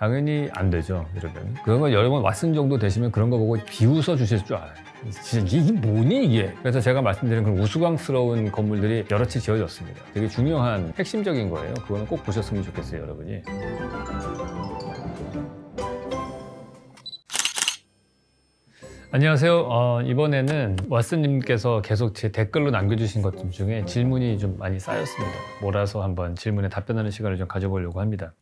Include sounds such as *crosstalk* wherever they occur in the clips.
당연히 안 되죠 이러면 그런 거 여러분 왓슨 정도 되시면 그런 거 보고 비웃어 주실 줄 알아요 진짜 이게 뭐니 이게 그래서 제가 말씀드린 그런 우수광스러운 건물들이 여러 채 지어졌습니다 되게 중요한 핵심적인 거예요 그거는 꼭 보셨으면 좋겠어요 여러분이 안녕하세요. 어, 이번에는 왓슨님께서 계속 제 댓글로 남겨주신 것 중에 질문이 좀 많이 쌓였습니다. 몰아서 한번 질문에 답변하는 시간을 좀 가져보려고 합니다.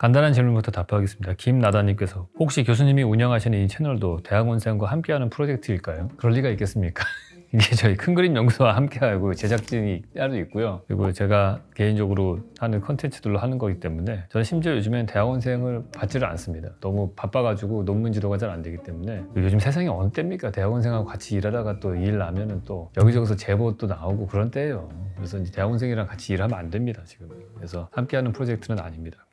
간단한 질문부터 답하겠습니다. 김나다님께서 혹시 교수님이 운영하시는 이 채널도 대학원생과 함께하는 프로젝트일까요? 그럴 리가 있겠습니까? *laughs* 이게 저희 큰그림 연구소와 함께하고 제작진이 따로 있고요. 그리고 제가 개인적으로 하는 컨텐츠들로 하는 거기 때문에 저는 심지어 요즘엔 대학원생을 받지를 않습니다. 너무 바빠가지고 논문 지도가 잘 안 되기 때문에 요즘 세상이 어느 때입니까? 대학원생하고 같이 일하다가 또 일 나면은 또 여기저기서 제보 도 나오고 그런 때예요. 그래서 대학원생이랑 같이 일하면 안 됩니다, 지금. 그래서 함께하는 프로젝트는 아닙니다.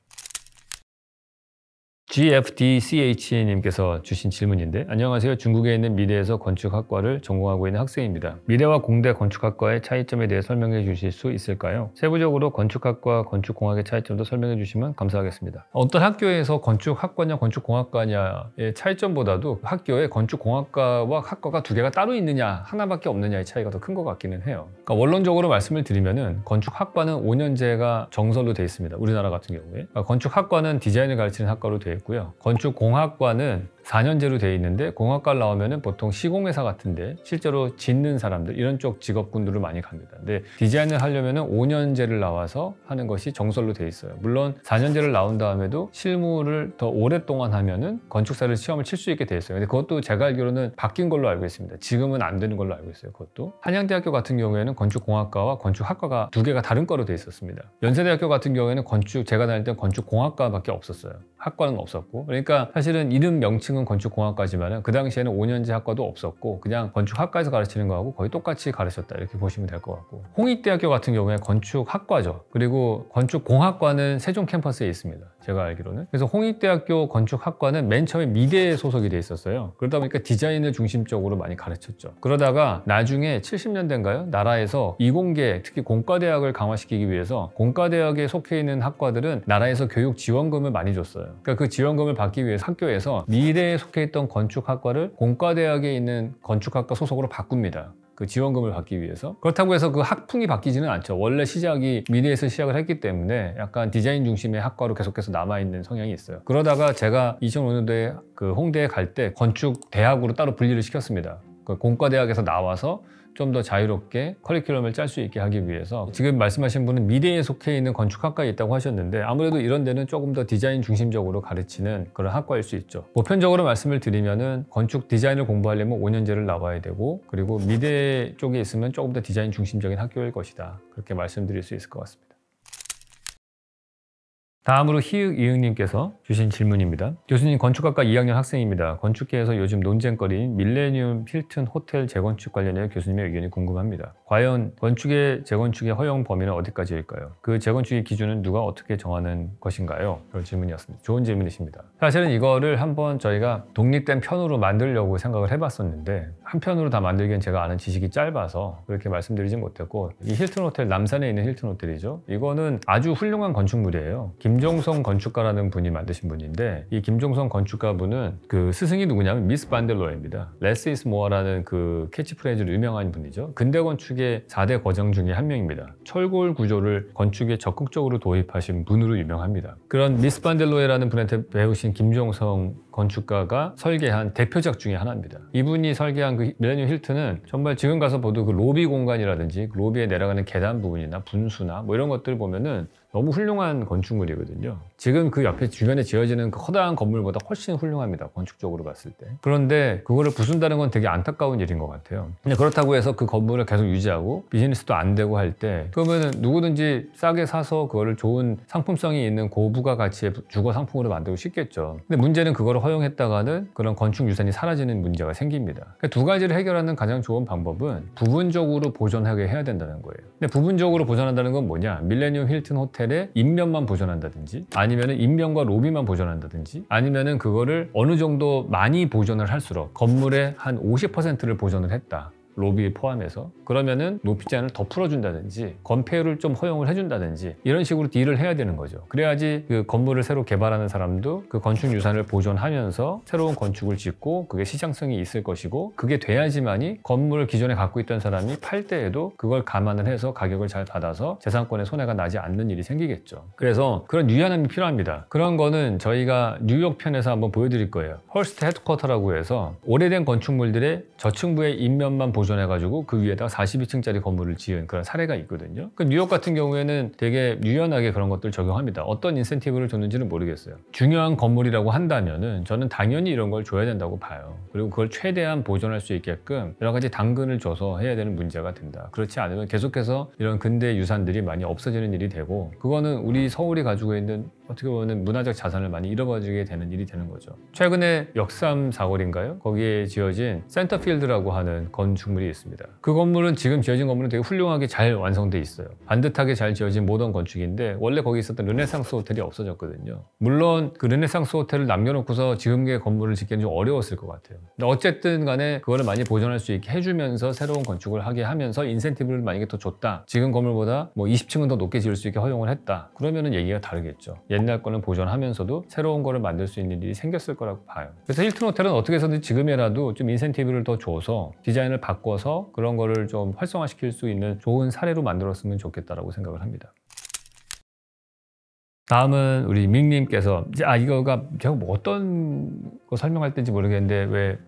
GFDCH님께서 주신 질문인데 안녕하세요. 중국에 있는 미대에서 건축학과를 전공하고 있는 학생입니다. 미대와 공대 건축학과의 차이점에 대해 설명해 주실 수 있을까요? 세부적으로 건축학과, 건축공학의 차이점도 설명해 주시면 감사하겠습니다. 어떤 학교에서 건축학과냐 건축공학과냐의 차이점보다도 학교에 건축공학과와 학과가 두 개가 따로 있느냐 하나밖에 없느냐의 차이가 더 큰 것 같기는 해요. 그러니까 원론적으로 말씀을 드리면은 건축학과는 5년제가 정설로 되어 있습니다. 우리나라 같은 경우에 그러니까 건축학과는 디자인을 가르치는 학과로 되어 있고 있고요. 건축공학과는 4년제로 돼 있는데 공학과를 나오면 보통 시공회사 같은데 실제로 짓는 사람들 이런 쪽 직업군들을 많이 갑니다. 근데 디자인을 하려면 5년제를 나와서 하는 것이 정설로 돼 있어요. 물론 4년제를 나온 다음에도 실무를 더 오랫동안 하면은 건축사를 시험을 칠 수 있게 돼 있어요. 근데 그것도 제가 알기로는 바뀐 걸로 알고 있습니다. 지금은 안 되는 걸로 알고 있어요. 그것도 한양대학교 같은 경우에는 건축공학과와 건축학과가 두 개가 다른 과로 돼 있었습니다. 연세대학교 같은 경우에는 건축 제가 다닐 때 건축공학과밖에 없었어요. 학과는 없었 없었고 그러니까 사실은 이름 명칭은 건축공학과지만 그 당시에는 5년제 학과도 없었고 그냥 건축학과에서 가르치는 거하고 거의 똑같이 가르쳤다 이렇게 보시면 될 것 같고 홍익대학교 같은 경우에 건축학과죠 그리고 건축공학과는 세종 캠퍼스에 있습니다 제가 알기로는. 그래서 홍익대학교 건축학과는 맨 처음에 미대 소속이 돼 있었어요. 그러다 보니까 디자인을 중심적으로 많이 가르쳤죠. 그러다가 나중에 70년대인가요? 나라에서 이공계, 특히 공과대학을 강화시키기 위해서 공과대학에 속해 있는 학과들은 나라에서 교육 지원금을 많이 줬어요. 그러니까 그 지원금을 받기 위해서 학교에서 미대에 속해 있던 건축학과를 공과대학에 있는 건축학과 소속으로 바꿉니다. 그 지원금을 받기 위해서 그렇다고 해서 그 학풍이 바뀌지는 않죠 원래 시작이 미래에서 시작을 했기 때문에 약간 디자인 중심의 학과로 계속해서 남아있는 성향이 있어요 그러다가 제가 2005년도에 그 홍대에 갈 때 건축 대학으로 따로 분리를 시켰습니다 그 공과대학에서 나와서 좀더 자유롭게 커리큘럼을 짤 수 있게 하기 위해서 지금 말씀하신 분은 미대에 속해 있는 건축학과에 있다고 하셨는데 아무래도 이런 데는 조금 더 디자인 중심적으로 가르치는 그런 학과일 수 있죠. 보편적으로 말씀을 드리면은 건축 디자인을 공부하려면 5년제를 나와야 되고 그리고 미대 쪽에 있으면 조금 더 디자인 중심적인 학교일 것이다. 그렇게 말씀드릴 수 있을 것 같습니다. 다음으로 희익 이응님께서 주신 질문입니다. 교수님 건축학과 2학년 학생입니다. 건축계에서 요즘 논쟁거리인 밀레니움 필튼 호텔 재건축 관련해 교수님의 의견이 궁금합니다. 과연 건축의 재건축의 허용 범위는 어디까지일까요? 그 재건축의 기준은 누가 어떻게 정하는 것인가요? 그런 질문이었습니다. 좋은 질문이십니다. 사실은 이거를 한번 저희가 독립된 편으로 만들려고 생각을 해봤었는데 한 편으로 다 만들기엔 제가 아는 지식이 짧아서 그렇게 말씀드리진 못했고 이 힐튼 호텔 남산에 있는 힐튼 호텔이죠. 이거는 아주 훌륭한 건축물이에요. 김 김종성 건축가라는 분이 만드신 분인데 이 김종성 건축가 분은 그 스승이 누구냐면 미스 반델로입니다. 레스 이스 모아라는그 캐치프레이즈로 유명한 분이죠. 근대 건축의 4대 거장 중에 한 명입니다. 철골 구조를 건축에 적극적으로 도입하신 분으로 유명합니다. 그런 미스 반델로에라는 분한테 배우신 김종성 건축가가 설계한 대표작 중의 하나입니다. 이분이 설계한 그밀레니힐튼은 정말 지금 가서 보도 그 로비 공간이라든지 그 로비에 내려가는 계단 부분이나 분수나 뭐 이런 것들 보면은 너무 훌륭한 건축물이거든요. 지금 그 옆에 주변에 지어지는 그허다란 건물보다 훨씬 훌륭합니다. 건축적으로 봤을 때. 그런데 그거를 부순다는 건 되게 안타까운 일인 것 같아요. 근데 그렇다고 해서 그 건물을 계속 유지하고 비즈니스도 안 되고 할 때 그러면 누구든지 싸게 사서 그거를 좋은 상품성이 있는 고부가 가치의 주거 상품으로 만들고 싶겠죠. 근데 문제는 그거를 허용했다가는 그런 건축 유산이 사라지는 문제가 생깁니다. 그러니까 두 가지를 해결하는 가장 좋은 방법은 부분적으로 보존하게 해야 된다는 거예요. 근데 부분적으로 보존한다는 건 뭐냐? 밀레니엄 힐튼 호텔의 인면만 보존한다든지 아니면 인면과 로비만 보존한다든지 아니면 그거를 어느 정도 많이 보존을 할수록 건물의 한 50%를 보존을 했다. 로비 에 포함해서 그러면은 높이 제을더 풀어준다든지 건폐율을 좀 허용을 해준다든지 이런 식으로 딜을 해야 되는 거죠. 그래야지 그 건물을 새로 개발하는 사람도 그 건축 유산을 보존하면서 새로운 건축을 짓고 그게 시장성이 있을 것이고 그게 돼야지만이 건물을 기존에 갖고 있던 사람이 팔 때에도 그걸 감안을 해서 가격을 잘 받아서 재산권의 손해가 나지 않는 일이 생기겠죠. 그래서 그런 유연함이 필요합니다. 그런 거는 저희가 뉴욕 편에서 한번 보여드릴 거예요. 헐스트 헤드쿼터라고 해서 오래된 건축물들의 저층부의 인면만 보존 보존해가지고 그 위에다가 42층짜리 건물을 지은 그런 사례가 있거든요. 그 뉴욕 같은 경우에는 되게 유연하게 그런 것들 을 적용합니다. 어떤 인센티브를 줬는지는 모르겠어요. 중요한 건물이라고 한다면은 저는 당연히 이런 걸 줘야 된다고 봐요. 그리고 그걸 최대한 보존할 수 있게끔 여러 가지 당근을 줘서 해야 되는 문제가 된다. 그렇지 않으면 계속해서 이런 근대 유산들이 많이 없어지는 일이 되고 그거는 우리 서울이 가지고 있는 어떻게 보면 문화적 자산을 많이 잃어버리게 되는 일이 되는 거죠. 최근에 역삼 사거리인가요? 거기에 지어진 센터필드라고 하는 건축물 건물이 있습니다. 그 건물은 지금 지어진 건물은 되게 훌륭하게 잘 완성돼 있어요. 반듯하게 잘 지어진 모던 건축인데 원래 거기 있었던 르네상스 호텔이 없어졌거든요. 물론 그 르네상스 호텔을 남겨놓고서 지금의 건물을 짓기는 좀 어려웠을 것 같아요. 근데 어쨌든 간에 그거를 많이 보존할 수 있게 해주면서 새로운 건축을 하게 하면서 인센티브를 만약에 더 줬다. 지금 건물보다 뭐 20층은 더 높게 지을 수 있게 허용을 했다. 그러면은 얘기가 다르겠죠. 옛날 거는 보존하면서도 새로운 거를 만들 수 있는 일이 생겼을 거라고 봐요. 그래서 힐튼 호텔은 어떻게 해서든 지금이라도 좀 인센티브를 더 줘서 디자인을 바꿔 바꿔서 그런 거를 좀 활성화시킬 수 있는 좋은 사례로 만들었으면 좋겠다라고 생각을 합니다. 다음은 우리 밍님께서 아 이거가 제가 뭐 어떤 거 설명할 때인지 모르겠는데 왜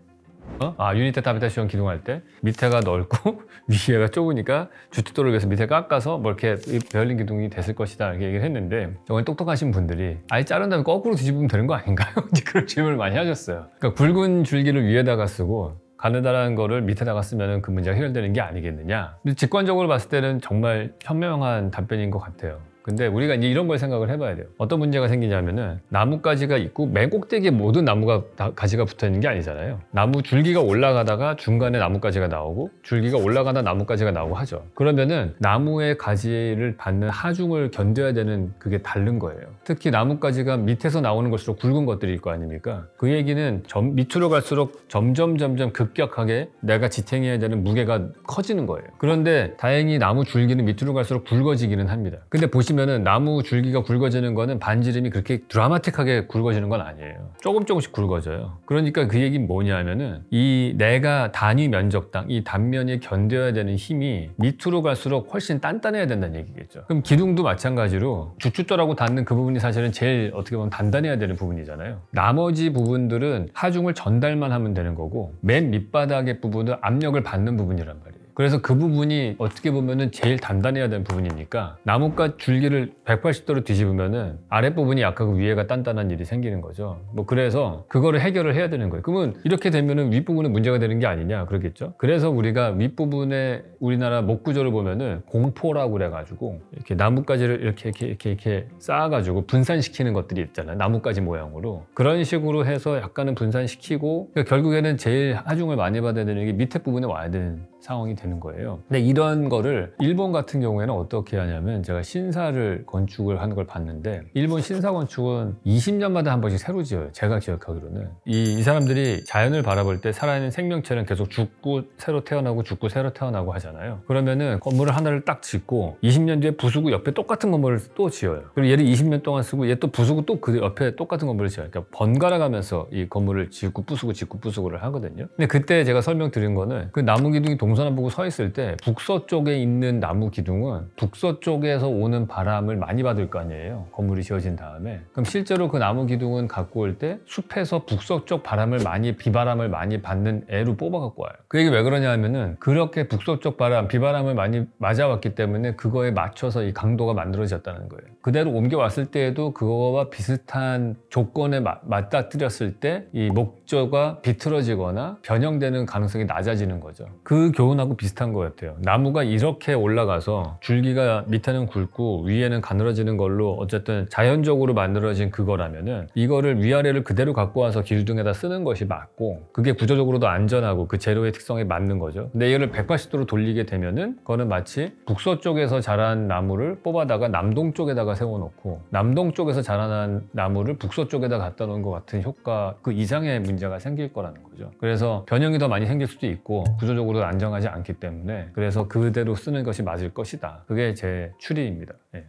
어? 아 유니트 타비타 시험 기둥할 때 밑에가 넓고 *laughs* 위에가 좁으니까 주춧돌을 위해서 밑에 깎아서 뭐 이렇게 베어링 기둥이 됐을 것이다 이렇게 얘기를 했는데 정말 똑똑하신 분들이 아예 자른 다음에 거꾸로 뒤집으면 되는 거 아닌가요? *laughs* 그런 질문을 많이 하셨어요 그러니까 굵은 줄기를 위에다가 쓰고 가느다라는 거를 밑에나갔으면그 문제가 해결되는 게 아니겠느냐. 직관적으로 봤을 때는 정말 현명한 답변인 것 같아요. 근데 우리가 이제 이런 걸 생각을 해봐야 돼요. 어떤 문제가 생기냐면은 나뭇가지가 있고 맨 꼭대기에 모든 나무가 다, 가지가 붙어 있는 게 아니잖아요. 나무 줄기가 올라가다가 중간에 나뭇가지가 나오고 줄기가 올라가다 나뭇가지가 나오고 하죠. 그러면은 나무의 가지를 받는 하중을 견뎌야 되는 그게 다른 거예요. 특히 나뭇가지가 밑에서 나오는 것으로 굵은 것들일 거 아닙니까? 그 얘기는 점, 밑으로 갈수록 점점 점점 급격하게 내가 지탱해야 되는 무게가 커지는 거예요. 그런데 다행히 나무 줄기는 밑으로 갈수록 굵어지기는 합니다. 근데 보시 보시면은 나무 줄기가 굵어지는 거는 반지름이 그렇게 드라마틱하게 굵어지는 건 아니에요. 조금 조금씩 굵어져요. 그러니까 그 얘기는 뭐냐면은 이 내가 단위 면적당 이 단면이 견뎌야 되는 힘이 밑으로 갈수록 훨씬 단단해야 된다는 얘기겠죠. 그럼 기둥도 마찬가지로 주춧돌하고 닿는 그 부분이 사실은 제일 어떻게 보면 단단해야 되는 부분이잖아요. 나머지 부분들은 하중을 전달만 하면 되는 거고 맨 밑바닥의 부분은 압력을 받는 부분이란 말이에요. 그래서 그 부분이 어떻게 보면 제일 단단해야 되는 부분이니까 나뭇가 줄기를 180도로 뒤집으면 아랫부분이 약하고 위에가 단단한 일이 생기는 거죠. 뭐 그래서 그거를 해결을 해야 되는 거예요. 그러면 이렇게 되면 윗부분에 문제가 되는 게 아니냐 그러겠죠. 그래서 우리가 윗부분에 우리나라 목 구조를 보면은 공포라고 그래가지고 이렇게 나뭇가지를 이렇게 이렇게 이렇게, 이렇게 쌓아가지고 분산시키는 것들이 있잖아요. 나뭇가지 모양으로 그런 식으로 해서 약간은 분산시키고 그러니까 결국에는 제일 하중을 많이 받아야 되는 게 밑에 부분에 와야 되는 상황이 되는 거예요. 근데 이런 거를 일본 같은 경우에는 어떻게 하냐면 제가 신사를 건축을 하는 걸 봤는데 일본 신사 건축은 20년마다 한 번씩 새로 지어요. 제가 기억하기로는 이, 이 사람들이 자연을 바라볼 때 살아있는 생명체는 계속 죽고 새로 태어나고 죽고 새로 태어나고 하잖아요. 그러면은 건물을 하나를 딱 짓고 20년 뒤에 부수고 옆에 똑같은 건물을 또 지어요. 그리고 얘를 20년 동안 쓰고 얘 또 부수고 또 그 옆에 똑같은 건물을 지어요. 그러니까 번갈아가면서 이 건물을 짓고 부수고 짓고 부수고를 하거든요. 근데 그때 제가 설명드린 거는 그 나무 기둥이 동 동서남 북으서 있을 때 북서쪽에 있는 나무 기둥은 북서쪽에서 오는 바람을 많이 받을 거 아니에요 건물이 지어진 다음에 그럼 실제로 그 나무 기둥은 갖고 올 때 숲에서 북서쪽 바람을 많이 비바람을 많이 받는 애로 뽑아 갖고 와요 그 얘기 왜 그러냐 하면은 그렇게 북서쪽 바람 비바람을 많이 맞아왔기 때문에 그거에 맞춰서 이 강도가 만들어졌다는 거예요 그대로 옮겨왔을 때에도 그거와 비슷한 조건에 맞닥뜨렸을 때 이 목조가 비틀어지거나 변형되는 가능성이 낮아지는 거죠 그 교훈하고 비슷한 것 같아요. 나무가 이렇게 올라가서 줄기가 밑에는 굵고 위에는 가늘어지는 걸로 어쨌든 자연적으로 만들어진 그거라면은 이거를 위아래를 그대로 갖고 와서 길등에다 쓰는 것이 맞고 그게 구조적으로도 안전하고 그 재료의 특성에 맞는 거죠. 근데 이거를 180도로 돌리게 되면은 그거는 마치 북서쪽에서 자란 나무를 뽑아다가 남동쪽에다가 세워놓고 남동쪽에서 자라난 나무를 북서쪽에다 갖다 놓은 것 같은 효과 그 이상의 문제가 생길 거라는 거죠. 그래서 변형이 더 많이 생길 수도 있고 구조적으로 안전 인정하지 않기 때문에 그래서 그대로 쓰는 것이 맞을 것이다. 그게 제 추리입니다. 예.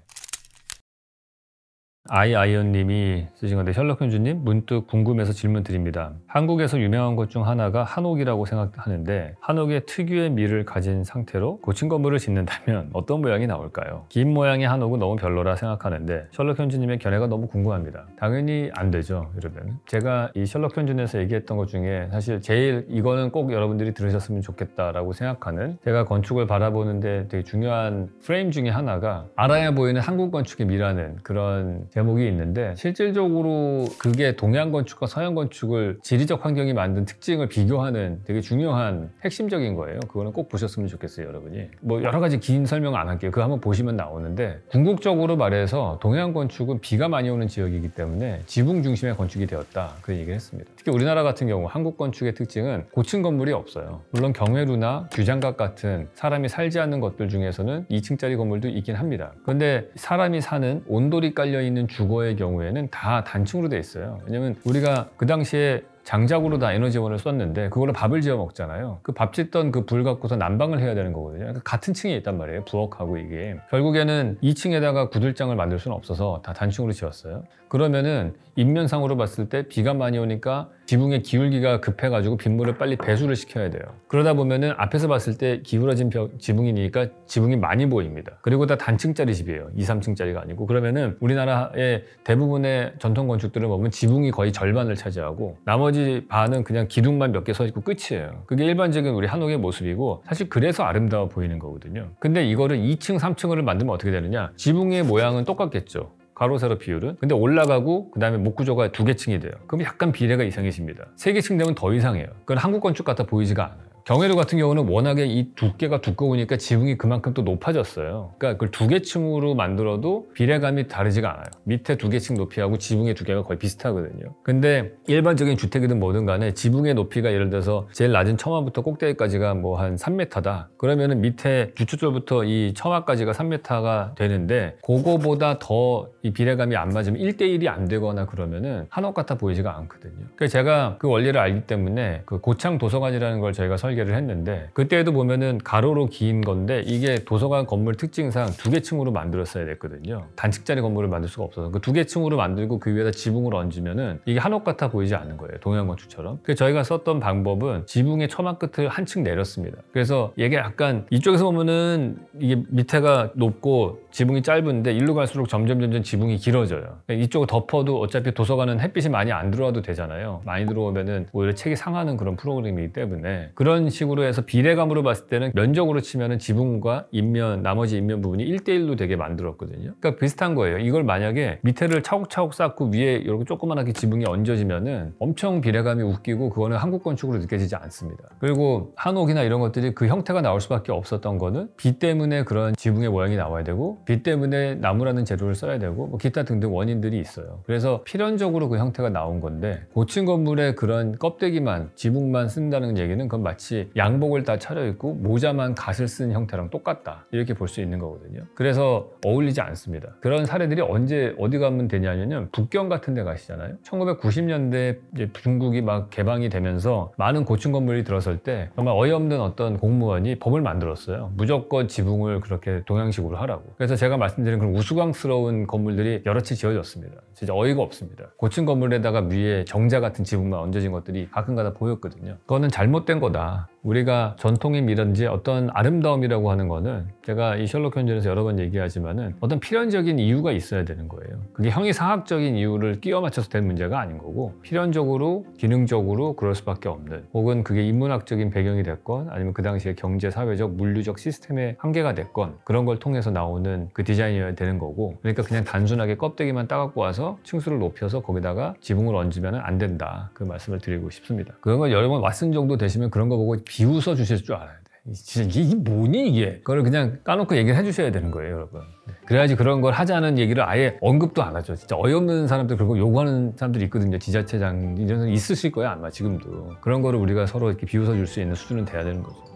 아이아이언님이 쓰신 건데 셜록 현주님 문득 궁금해서 질문 드립니다. 한국에서 유명한 것 중 하나가 한옥이라고 생각하는데 한옥의 특유의 미를 가진 상태로 고층 건물을 짓는다면 *laughs* 어떤 모양이 나올까요? 긴 모양의 한옥은 너무 별로라 생각하는데 셜록 현주님의 견해가 너무 궁금합니다. 당연히 안 되죠 이러면 제가 이 셜록 현주님에서 얘기했던 것 중에 사실 제일 이거는 꼭 여러분들이 들으셨으면 좋겠다라고 생각하는 제가 건축을 바라보는데 되게 중요한 프레임 중에 하나가 알아야 보이는 한국 건축의 미라는 그런 제목이 있는데 실질적으로 그게 동양 건축과 서양 건축을 지리적 환경이 만든 특징을 비교하는 되게 중요한 핵심적인 거예요. 그거는 꼭 보셨으면 좋겠어요, 여러분이. 뭐 여러 가지 긴 설명 안 할게요. 그거 한번 보시면 나오는데 궁극적으로 말해서 동양 건축은 비가 많이 오는 지역이기 때문에 지붕 중심의 건축이 되었다. 그 얘기를 했습니다. 특히 우리나라 같은 경우 한국 건축의 특징은 고층 건물이 없어요. 물론 경회루나 규장각 같은 사람이 살지 않는 것들 중에서는 2층짜리 건물도 있긴 합니다. 그런데 사람이 사는 온돌이 깔려 있는 주거의 경우에는 다 단층으로 되어 있어요. 왜냐면 우리가 그 당시에 장작으로 다 에너지원을 썼는데 그걸로 밥을 지어 먹잖아요. 그 밥 짓던 그 불 갖고서 난방을 해야 되는 거거든요. 그러니까 같은 층에 있단 말이에요. 부엌하고 이게. 결국에는 2층에다가 구들장을 만들 수는 없어서 다 단층으로 지었어요. 그러면은 인면상으로 봤을 때 비가 많이 오니까 지붕의 기울기가 급해가지고 빗물을 빨리 배수를 시켜야 돼요. 그러다 보면은 앞에서 봤을 때 기울어진 벽, 지붕이니까 지붕이 많이 보입니다. 그리고 다 단층짜리 집이에요. 2, 3층짜리가 아니고 그러면은 우리나라의 대부분의 전통 건축들을 보면 지붕이 거의 절반을 차지하고 나머지 반은 그냥 기둥만 몇 개 서 있고 끝이에요. 그게 일반적인 우리 한옥의 모습이고 사실 그래서 아름다워 보이는 거거든요. 근데 이거를 2층, 3층을 만들면 어떻게 되느냐? 지붕의 모양은 똑같겠죠. 가로 세로 비율은 근데 올라가고 그 다음에 목 구조가 두 개층이 돼요 그럼 약간 비례가 이상해집니다 세 개 층 되면 더 이상해요 그건 한국 건축 같아 보이지가 않아요 경해도 같은 경우는 워낙에 이 두께가 두꺼우니까 지붕이 그만큼 또 높아졌어요 그러니까 그걸 두 개층으로 만들어도 비례감이 다르지가 않아요 밑에 두 개층 높이하고 지붕의 두께가 거의 비슷하거든요 근데 일반적인 주택이든 뭐든 간에 지붕의 높이가 예를 들어서 제일 낮은 처마부터 꼭대기까지가 뭐 한 3m다 그러면은 밑에 주춧돌부터 이 처마까지가 3m가 되는데 그거보다 더 이 비례감이 안 맞으면 1대1이 안 되거나 그러면은 한옥 같아 보이지가 않거든요 그래서 그러니까 제가 그 원리를 알기 때문에 그 고창 도서관이라는 걸 저희가 설계 설계를 했는데 그때도 보면은 가로로 긴 건데 이게 도서관 건물 특징상 두 개 층으로 만들었어야 됐거든요. 단층짜리 건물을 만들 수가 없어서 그 두 개 층으로 만들고 그 위에다 지붕을 얹으면은 이게 한옥 같아 보이지 않는 거예요. 동양 건축처럼. 그 저희가 썼던 방법은 지붕의 처마 끝을 한층 내렸습니다. 그래서 이게 약간 이쪽에서 보면은 이게 밑에가 높고 지붕이 짧은데 일로 갈수록 점점 점점 지붕이 길어져요. 이쪽을 덮어도 어차피 도서관은 햇빛이 많이 안 들어와도 되잖아요. 많이 들어오면은 오히려 책이 상하는 그런 프로그램이기 때문에 그런 이런 식으로 해서 비례감으로 봤을 때는 면적으로 치면은 지붕과 인면 나머지 인면 부분이 1대1로 되게 만들었거든요 그러니까 비슷한 거예요 이걸 만약에 밑에를 차곡차곡 쌓고 위에 이렇게 조그만하게 지붕이 얹어지면은 엄청 비례감이 웃기고 그거는 한국 건축으로 느껴지지 않습니다 그리고 한옥이나 이런 것들이 그 형태가 나올 수밖에 없었던 거는 비 때문에 그런 지붕의 모양이 나와야 되고 비 때문에 나무라는 재료를 써야 되고 뭐 기타 등등 원인들이 있어요 그래서 필연적으로 그 형태가 나온 건데 고층 건물의 그런 껍데기만 지붕만 쓴다는 얘기는 그건 마치 같이 양복을 다 차려입고 모자만 갓을 쓴 형태랑 똑같다 이렇게 볼 수 있는 거거든요 그래서 어울리지 않습니다 그런 사례들이 언제 어디 가면 되냐면 북경 같은 데 가시잖아요 1990년대 이제 중국이 막 개방이 되면서 많은 고층 건물이 들어설 때 정말 어이없는 어떤 공무원이 법을 만들었어요 무조건 지붕을 그렇게 동양식으로 하라고 그래서 제가 말씀드린 그런 우스꽝스러운 건물들이 여러 채 지어졌습니다 진짜 어이가 없습니다 고층 건물에다가 위에 정자 같은 지붕만 얹어진 것들이 가끔가다 보였거든요 그거는 잘못된 거다 아 우리가 전통의 미련지 어떤 아름다움이라고 하는 거는 제가 이 셜록 현존에서 여러 번 얘기하지만은 어떤 필연적인 이유가 있어야 되는 거예요. 그게 형이상학적인 이유를 끼워 맞춰서 된 문제가 아닌 거고 필연적으로 기능적으로 그럴 수밖에 없는 혹은 그게 인문학적인 배경이 됐건 아니면 그 당시에 경제 사회적 물류적 시스템의 한계가 됐건 그런 걸 통해서 나오는 그 디자인이어야 되는 거고 그러니까 그냥 단순하게 껍데기만 따갖고 와서 층수를 높여서 거기다가 지붕을 얹으면 안 된다 그 말씀을 드리고 싶습니다. 그런 걸 여러 번 왔은 정도 되시면 그런 거 보고 비웃어 주실 줄 알아야 돼. 진짜 이게 뭐니 이게? 그걸 그냥 까놓고 얘기를 해주셔야 되는 거예요, 여러분. 그래야지 그런 걸 하자는 얘기를 아예 언급도 안 하죠. 진짜 어이없는 사람들 그리고 요구하는 사람들이 있거든요. 지자체장 이런 있으실 거예요 아마 지금도 그런 거를 우리가 서로 이렇게 비웃어 줄 수 있는 수준은 돼야 되는 거죠.